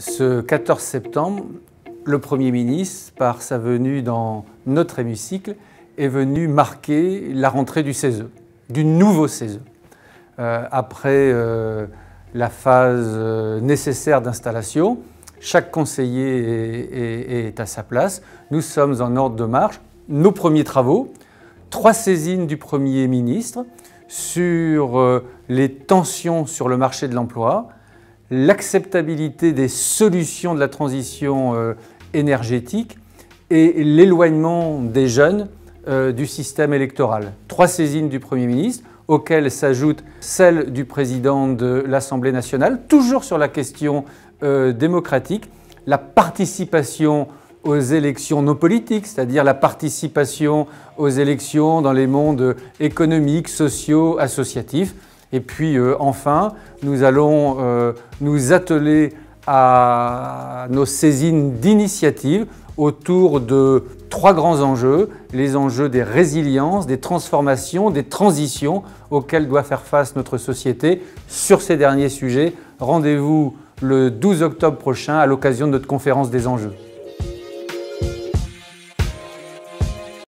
Ce 14 septembre, le Premier ministre, par sa venue dans notre hémicycle, est venu marquer la rentrée du CESE, du nouveau CESE. Euh, après euh, la phase euh, nécessaire d'installation, chaque conseiller est à sa place. Nous sommes en ordre de marche. Nos premiers travaux, trois saisines du Premier ministre sur les tensions sur le marché de l'emploi, l'acceptabilité des solutions de la transition euh, énergétique et l'éloignement des jeunes euh, du système électoral. Trois saisines du Premier ministre, auxquelles s'ajoutent celle du président de l'Assemblée nationale, toujours sur la question euh, démocratique, la participation aux élections non politiques, c'est-à-dire la participation aux élections dans les mondes économiques, sociaux, associatifs. Et puis euh, enfin, nous allons euh, nous atteler à nos saisines d'initiative autour de trois grands enjeux, les enjeux des résiliences, des transformations, des transitions auxquelles doit faire face notre société sur ces derniers sujets. Rendez-vous le 12 octobre prochain à l'occasion de notre conférence des enjeux.